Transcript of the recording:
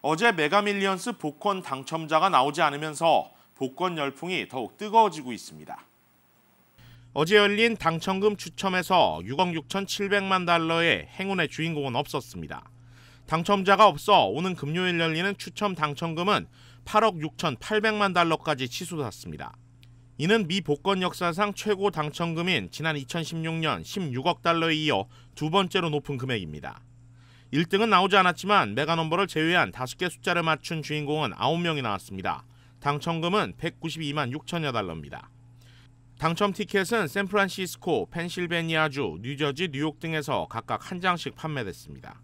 어제 메가밀리언스 복권 당첨자가 나오지 않으면서 복권 열풍이 더욱 뜨거워지고 있습니다. 어제 열린 당첨금 추첨에서 6억 6,700만 달러의 행운의 주인공은 없었습니다. 당첨자가 없어 오는 금요일 열리는 추첨 당첨금은 8억 6,800만 달러까지 치솟았습니다. 이는 미 복권 역사상 최고 당첨금인 지난 2016년 16억 달러에 이어 두 번째로 높은 금액입니다. 1등은 나오지 않았지만 메가 넘버를 제외한 5개 숫자를 맞춘 주인공은 9명이 나왔습니다. 당첨금은 192만 6천여 달러입니다. 당첨 티켓은 샌프란시스코, 펜실베니아주, 뉴저지, 뉴욕 등에서 각각 한 장씩 판매됐습니다.